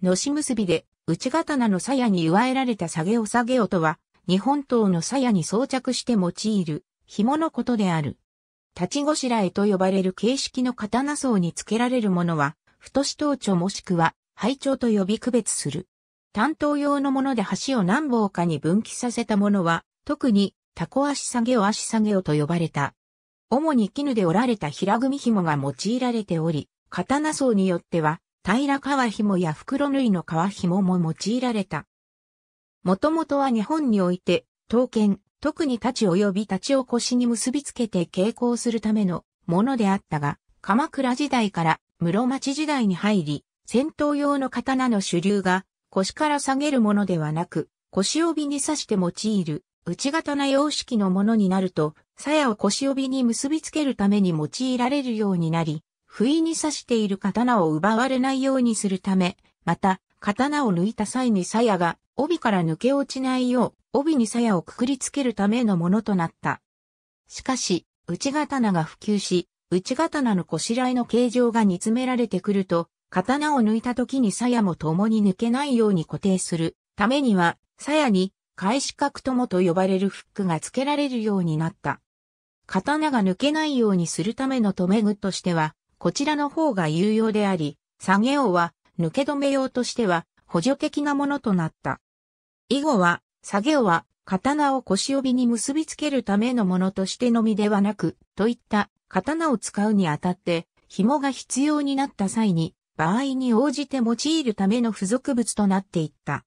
のし結びで、内刀の鞘に祝えられた下げを下げをとは、日本刀の鞘に装着して用いる、紐のことである。立ちごしらえと呼ばれる形式の刀層に付けられるものは、太し頭頂もしくは、背頂と呼び区別する。担当用のもので橋を何本かに分岐させたものは、特に、タコ足下げを足下げをと呼ばれた。主に絹で折られた平組紐が用いられており、刀層によっては、平川紐や袋縫いの革紐も用いられた。もともとは日本において、刀剣、特に太刀及び太刀を腰に結びつけて傾向するためのものであったが、鎌倉時代から室町時代に入り、戦闘用の刀の主流が腰から下げるものではなく、腰帯に刺して用いる内刀様式のものになると、鞘を腰帯に結びつけるために用いられるようになり、不意に刺している刀を奪われないようにするため、また、刀を抜いた際に鞘が帯から抜け落ちないよう、帯に鞘をくくりつけるためのものとなった。しかし、内刀が普及し、内刀のこしらえの形状が煮詰められてくると、刀を抜いた時に鞘も共に抜けないように固定するためには、鞘に返し角ともと呼ばれるフックが付けられるようになった。刀が抜けないようにするための留め具としては、こちらの方が有用であり、作業は抜け止め用としては補助的なものとなった。以後は、作業は刀を腰帯に結びつけるためのものとしてのみではなく、といった刀を使うにあたって紐が必要になった際に、場合に応じて用いるための付属物となっていった。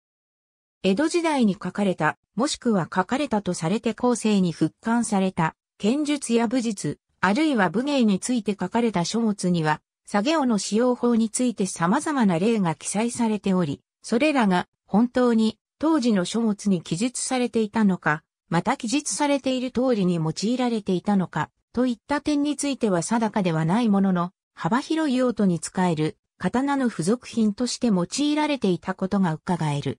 江戸時代に書かれた、もしくは書かれたとされて後世に復刊された、剣術や武術、あるいは武芸について書かれた書物には、作業の使用法について様々な例が記載されており、それらが本当に当時の書物に記述されていたのか、また記述されている通りに用いられていたのか、といった点については定かではないものの、幅広い用途に使える刀の付属品として用いられていたことが伺える。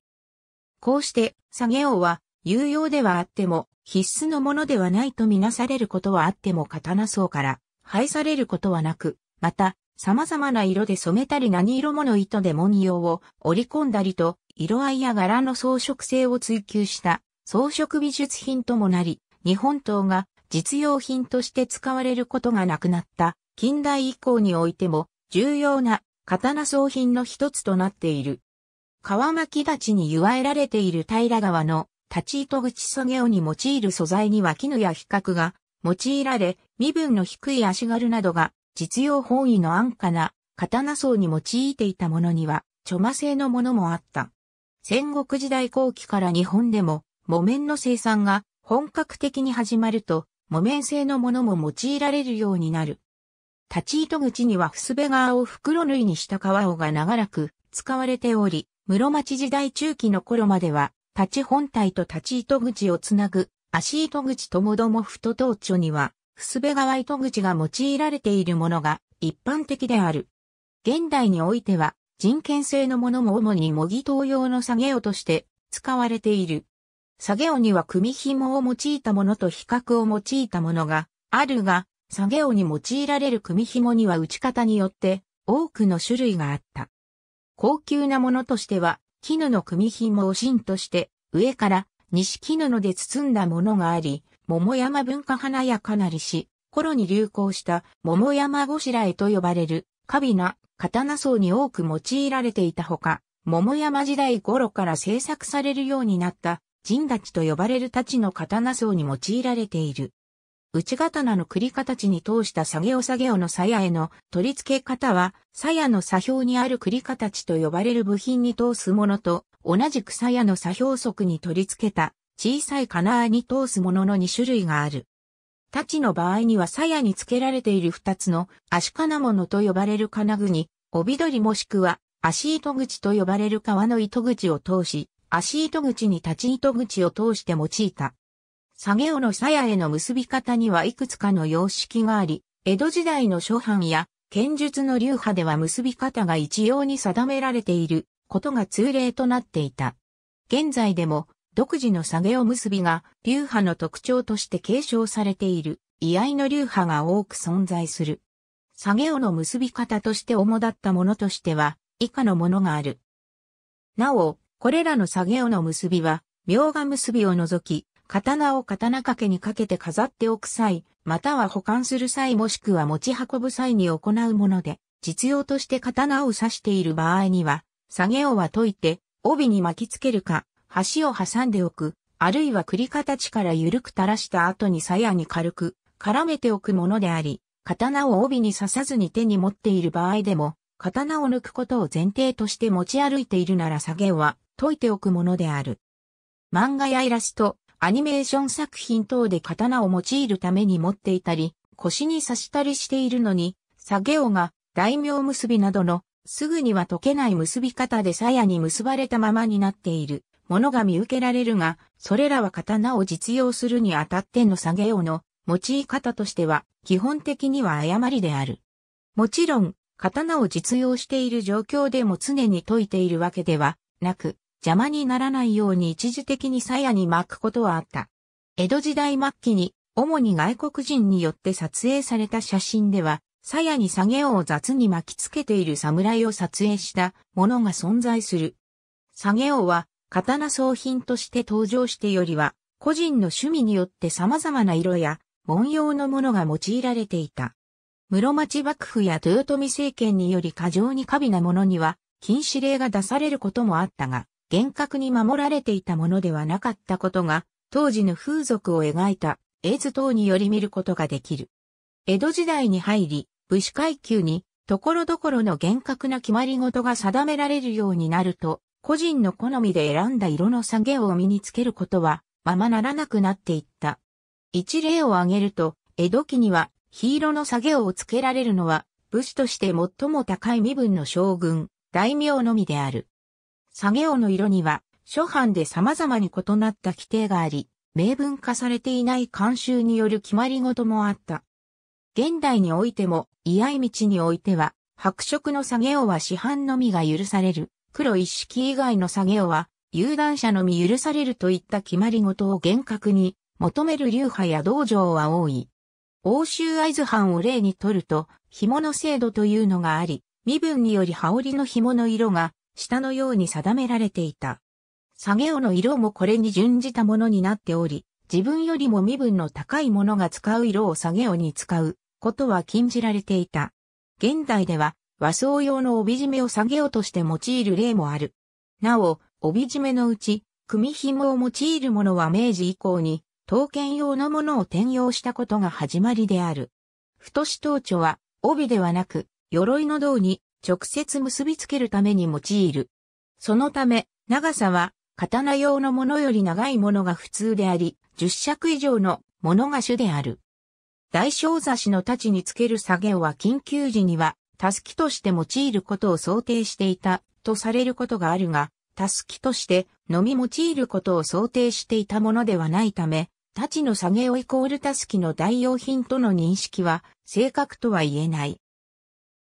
こうして、作業は有用ではあっても、必須のものではないとみなされることはあっても刀層から排されることはなく、また、様々な色で染めたり何色もの糸で文様を織り込んだりと、色合いや柄の装飾性を追求した装飾美術品ともなり、日本刀が実用品として使われることがなくなった近代以降においても重要な刀装品の一つとなっている。川巻立ちに祝えられている平川の立ち糸口そげをに用いる素材には絹や比較が用いられ、身分の低い足軽などが実用本位の安価な刀層に用いていたものには、ちょま製のものもあった。戦国時代後期から日本でも、木綿の生産が本格的に始まると、木綿製のものも用いられるようになる。立ち糸口にはふすべ側を袋縫いにした皮をが長らく使われており、室町時代中期の頃までは立ち本体と立ち糸口をつなぐ、足糸口ともども太頭頂には、ふすべ川糸口が用いられているものが一般的である。現代においては、人権性のものも主に模擬刀用の作業として使われている。作業には組紐を用いたものと比較を用いたものがあるが、作業に用いられる組紐には打ち方によって多くの種類があった。高級なものとしては絹の組紐を芯として、上から西絹ので包んだものがあり、桃山文化花やかなりし、頃に流行した桃山ごしらえと呼ばれる、カビな刀層に多く用いられていたほか、桃山時代頃から製作されるようになった、陣立と呼ばれる太刀の刀層に用いられている。内刀の繰り形に通した下げお下げおの鞘への取り付け方は、鞘の左表にある繰り形と呼ばれる部品に通すものと、同じく鞘の左表側に取り付けた小さい金網に通すものの2種類がある。太刀の場合には鞘に付けられている2つの足金物と呼ばれる金具に、帯取りもしくは足糸口と呼ばれる革の糸口を通し、足糸口に立ち糸口を通して用いた。下げ尾の鞘への結び方にはいくつかの様式があり、江戸時代の諸藩や剣術の流派では結び方が一様に定められていることが通例となっていた。現在でも独自の下げ尾結びが流派の特徴として継承されている居合の流派が多く存在する。下げ尾の結び方として主だったものとしては以下のものがある。なお、これらの下げ尾の結びは、描が結びを除き、刀を刀掛けにかけて飾っておく際、または保管する際もしくは持ち運ぶ際に行うもので、実用として刀を刺している場合には、下げをは解いて、帯に巻きつけるか、端を挟んでおく、あるいは繰り形から緩く垂らした後に鞘に軽く絡めておくものであり、刀を帯に刺さずに手に持っている場合でも、刀を抜くことを前提として持ち歩いているなら下げは解いておくものである。漫画やイラスト、アニメーション作品等で刀を用いるために持っていたり、腰に刺したりしているのに、下げ尾が大名結びなどのすぐには解けない結び方で鞘に結ばれたままになっているものが見受けられるが、それらは刀を実用するにあたっての下げ尾の用い方としては基本的には誤りである。もちろん、刀を実用している状況でも常に解いているわけではなく、邪魔にならないように一時的に鞘に巻くことはあった。江戸時代末期に、主に外国人によって撮影された写真では、鞘に下げを雑に巻きつけている侍を撮影したものが存在する。下げをは、刀装品として登場してよりは、個人の趣味によって様々な色や文様のものが用いられていた。室町幕府や豊臣政権により過剰に過微なものには禁止令が出されることもあったが、厳格に守られていたものではなかったことが、当時の風俗を描いた絵図等により見ることができる。江戸時代に入り、武士階級に、ところどころの厳格な決まり事が定められるようになると、個人の好みで選んだ色の下げを身につけることは、ままならなくなっていった。一例を挙げると、江戸期には、黄色の下げをつけられるのは、武士として最も高い身分の将軍、大名のみである。作業の色には、諸般で様々に異なった規定があり、明文化されていない慣習による決まり事もあった。現代においても、居合道においては、白色の作業は市販のみが許される。黒一式以外の作業は、有段者のみ許されるといった決まり事を厳格に求める流派や道場は多い。欧州会津藩を例にとると、紐の制度というのがあり、身分により羽織の紐の色が下のように定められていた。下げ尾の色もこれに準じたものになっており、自分よりも身分の高い者が使う色を下げ尾に使うことは禁じられていた。現代では和装用の帯締めを下げ尾として用いる例もある。なお、帯締めのうち、組紐を用いるものは明治以降に、刀剣用のものを転用したことが始まりである。太し刀著は、帯ではなく、鎧の胴に、直接結びつけるために用いる。そのため、長さは刀用のものより長いものが普通であり、十尺以上のものが主である。大小差しの太刀につける作業は緊急時には、タスキとして用いることを想定していたとされることがあるが、タスキとしてのみ用いることを想定していたものではないため、太刀の下げをイコールタスキの代用品との認識は正確とは言えない。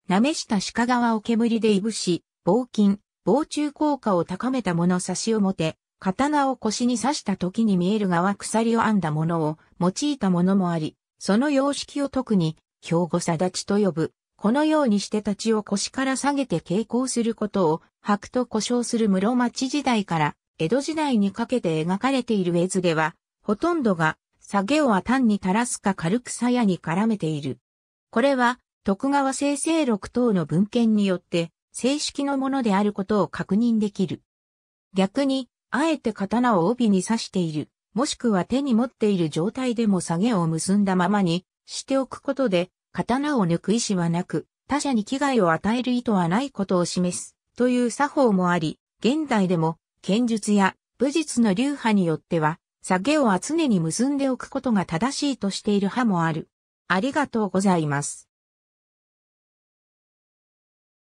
なめした鹿革を煙でいぶし、防菌、防虫効果を高めたもの差し表、刀を腰に刺した時に見える側鎖を編んだものを用いたものもあり、その様式を特に、兵庫さだちと呼ぶ。このようにして立ちを腰から下げて傾向することを、白と呼称する室町時代から、江戸時代にかけて描かれている絵図では、ほとんどが、下げをは単に垂らすか軽く鞘に絡めている。これは、徳川生成録等の文献によって正式のものであることを確認できる。逆に、あえて刀を帯に刺している、もしくは手に持っている状態でも下げを結んだままにしておくことで、刀を抜く意思はなく、他者に危害を与える意図はないことを示す、という作法もあり、現代でも、剣術や武術の流派によっては、下げをは常に結んでおくことが正しいとしている派もある。ありがとうございます。